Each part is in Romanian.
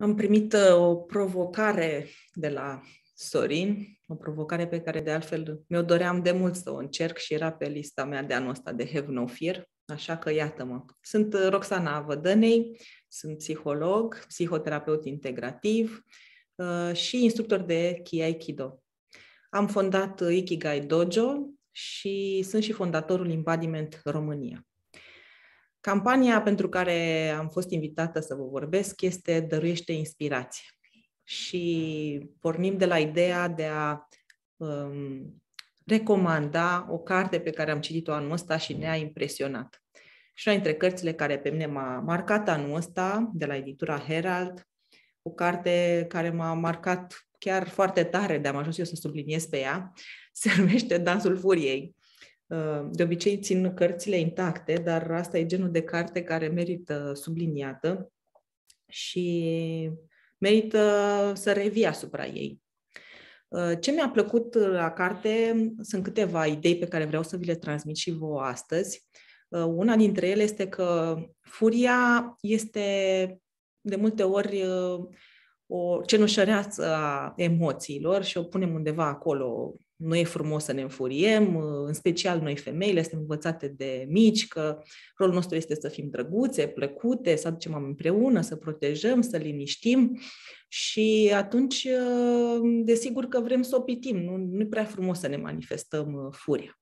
Am primit uh, o provocare de la Sorin, o provocare pe care de altfel mi-o doream de mult să o încerc și era pe lista mea de anul ăsta de Have No Fear, așa că iată-mă. Sunt uh, Roxana Vădănei, sunt psiholog, psihoterapeut integrativ uh, și instructor de Kiaikido. Am fondat Ikigai Dojo și sunt și fondatorul Embodiment România. Campania pentru care am fost invitată să vă vorbesc este Dăruiește inspirație. Și pornim de la ideea de a um, recomanda o carte pe care am citit-o anul ăsta și ne-a impresionat. Și una dintre cărțile care pe mine m-a marcat anul ăsta, de la editura Herald, o carte care m-a marcat chiar foarte tare, de am ajuns eu să subliniez pe ea, se numește Dansul Furiei Ă, de obicei țin cărțile intacte, dar asta e genul de carte care merită subliniată și merită să revii asupra ei. Ă, ce mi-a plăcut la carte sunt câteva idei pe care vreau să vi le transmit și vouă astăzi. Ă, una dintre ele este că furia este de multe ori o cenușăreață a emoțiilor și o punem undeva acolo nu e frumos să ne înfuriem, uh, în special noi femeile suntem învățate de mici că rolul nostru este să fim drăguțe, plăcute, să aducem oameni împreună, să protejăm, să liniștim și atunci uh, desigur că vrem să o pitim, nu, nu e prea frumos să ne manifestăm uh, furia.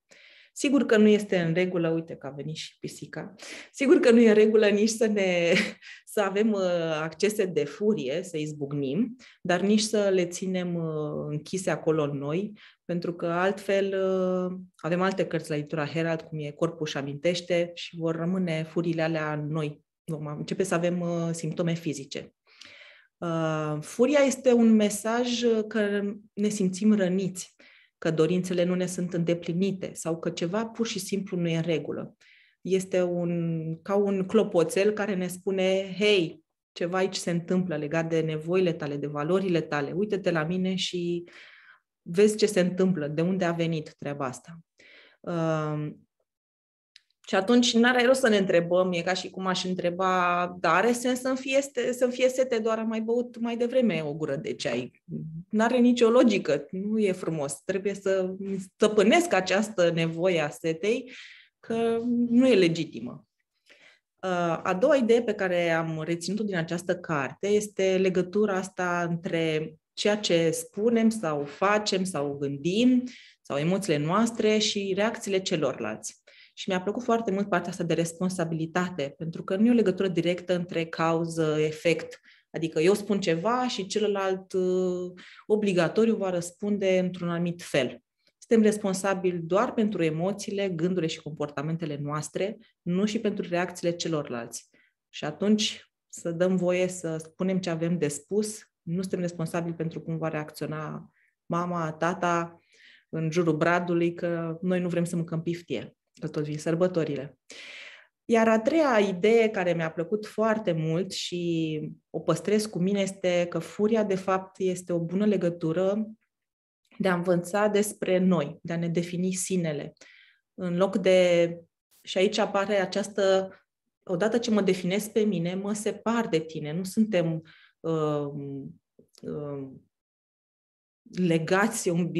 Sigur că nu este în regulă, uite că a venit și pisica, sigur că nu e în regulă nici să, ne, să avem uh, accese de furie, să izbucnim, dar nici să le ținem uh, închise acolo în noi, pentru că altfel uh, avem alte cărți la editura Herald, cum e Corpul și amintește și vor rămâne furile alea în noi. Vom începe să avem simptome fizice. Furia este un mesaj că ne simțim răniți că dorințele nu ne sunt îndeplinite sau că ceva pur și simplu nu e în regulă. Este un, ca un clopoțel care ne spune, hei, ceva aici se întâmplă legat de nevoile tale, de valorile tale, uite-te la mine și vezi ce se întâmplă, de unde a venit treaba asta. Uh, și atunci nu are rost să ne întrebăm, e ca și cum aș întreba, dar are sens să-mi fie, să fie sete doar am mai băut mai devreme o gură de ceai are nicio logică, nu e frumos. Trebuie să stăpânesc această nevoie a setei, că nu e legitimă. Uh, a doua idee pe care am reținut-o din această carte este legătura asta între ceea ce spunem sau facem sau gândim sau emoțiile noastre și reacțiile celorlalți. Și mi-a plăcut foarte mult partea asta de responsabilitate, pentru că nu e o legătură directă între cauză, efect, Adică eu spun ceva și celălalt uh, obligatoriu va răspunde într-un anumit fel. Suntem responsabili doar pentru emoțiile, gândurile și comportamentele noastre, nu și pentru reacțiile celorlalți. Și atunci să dăm voie să spunem ce avem de spus, nu suntem responsabili pentru cum va reacționa mama, tata, în jurul bradului, că noi nu vrem să mâncăm piftie, că tot vin sărbătorile. Uh, iar a treia idee care mi-a plăcut foarte mult și o păstrez cu mine este că furia, de fapt, este o bună legătură de a învăța despre noi, de a ne defini sinele. În loc de. Și aici apare această. Odată ce mă definesc pe mine, mă separ de tine. Nu suntem uh, uh, legați, un,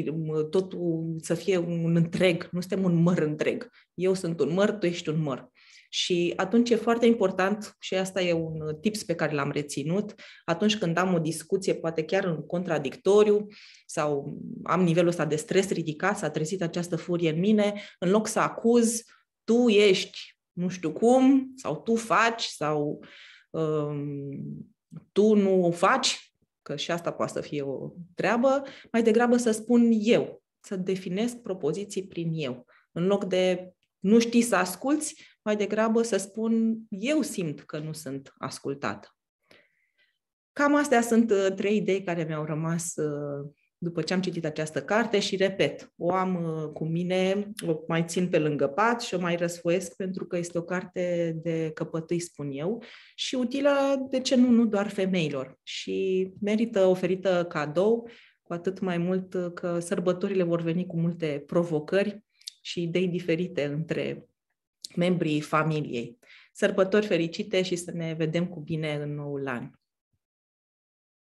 totul să fie un întreg, nu suntem un măr întreg. Eu sunt un măr, tu ești un măr. Și atunci e foarte important, și asta e un tips pe care l-am reținut, atunci când am o discuție, poate chiar în contradictoriu, sau am nivelul ăsta de stres ridicat, s-a trezit această furie în mine, în loc să acuz, tu ești nu știu cum, sau tu faci, sau um, tu nu o faci, că și asta poate să fie o treabă, mai degrabă să spun eu, să definesc propoziții prin eu. În loc de nu știi să asculți, mai degrabă să spun eu simt că nu sunt ascultată. Cam astea sunt uh, trei idei care mi-au rămas uh, după ce am citit această carte și, repet, o am uh, cu mine, o mai țin pe lângă pat și o mai răsfoiesc pentru că este o carte de căpătâi, spun eu, și utilă, de ce nu, nu doar femeilor. Și merită oferită cadou, cu atât mai mult că sărbătorile vor veni cu multe provocări și idei diferite între membrii familiei. Sărbători fericite și să ne vedem cu bine în noul an!